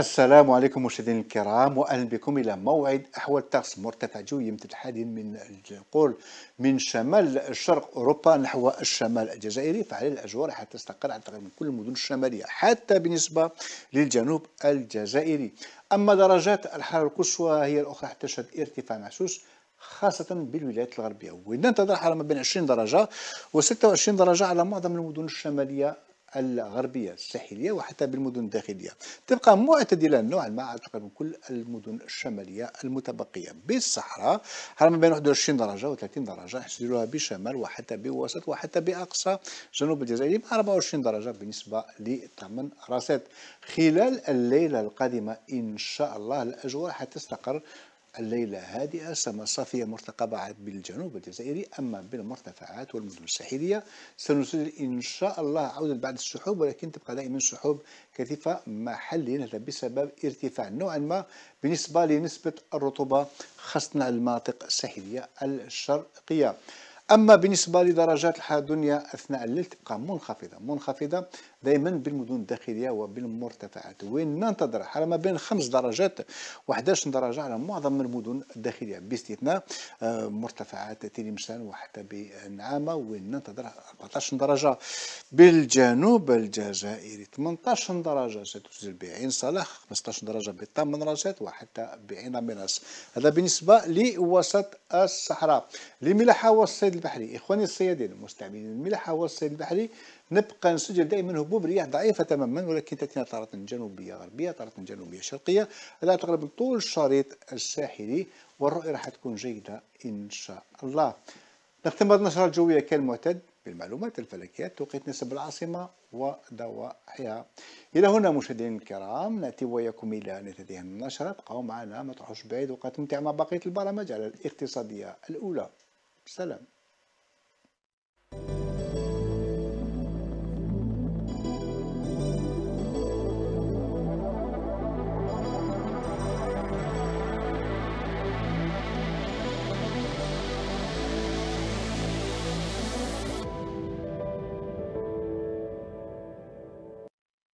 السلام عليكم مشاهدينا الكرام واهلا بكم الى موعد احوال طقس مرتفع جوي يمتد حاليا من القول من شمال شرق اوروبا نحو الشمال الجزائري فعلى الاجواء راح تستقر على تقريبا كل المدن الشماليه حتى بالنسبه للجنوب الجزائري اما درجات الحراره القصوى هي الاخرى تشهد ارتفاع محسوس خاصة بالولايات الغربية وننتظر حرارة ما بين 20 درجة و 26 درجة على معظم المدن الشمالية الغربية الساحلية وحتى بالمدن الداخلية تبقى معتدلة نوعا ما أعتقد تقريبا كل المدن الشمالية المتبقية بالصحراء على ما بين 21 درجة و30 درجة نحسدوها بشمال وحتى بوسط وحتى بأقصى جنوب الجزائر مع 24 درجة بالنسبة لثمن راسات خلال الليلة القادمة إن شاء الله الأجواء حتستقر الليلة هادئة سماء صافية مرتقبة بالجنوب الجزائري أما بالمرتفعات والمدن الساحلية سنسجل إن شاء الله عودة بعد السحوب ولكن تبقى دائما سحوب كثيفة محليا هذا بسبب ارتفاع نوعا ما بالنسبة لنسبة الرطوبة خاصة على المناطق الساحلية الشرقية اما بالنسبه لدرجات الحراره الدنيا اثناء الليل تبقى منخفضه منخفضه دائما بالمدن الداخليه وبالمرتفعات وين ننتظر حراره ما بين 5 درجات و11 درجه على معظم المدن الداخليه باستثناء آه، مرتفعات تلمسان وحتى بنعامه وين ننتظر 14 درجه بالجنوب الجزائري 18 درجه ستسجل بعين صلاح 15 درجه بالطامن راسات وحتى بعين ميناس هذا بالنسبه لوسط الصحراء لملاحه والصيد البحري إخواني الصيادين المستعملين الملح والصيد البحري نبقى نسجل دائما هبوب رياح ضعيفة تماما ولكن تأتينا طارة جنوبية غربية طارة جنوبية شرقية لا تقرب طول الشريط الساحلي والرؤية راح تكون جيدة إن شاء الله نختم هذه النشرة الجوية كالمعتد بالمعلومات الفلكية توقيت نسب العاصمة ودواحيها إلى هنا مشاهدينا الكرام نأتي وياكم إلى نهاية النشرة بقوا معنا ما تروحوش بعيد وقت ممتع مع بقية البرامج على الاقتصادية الأولى سلام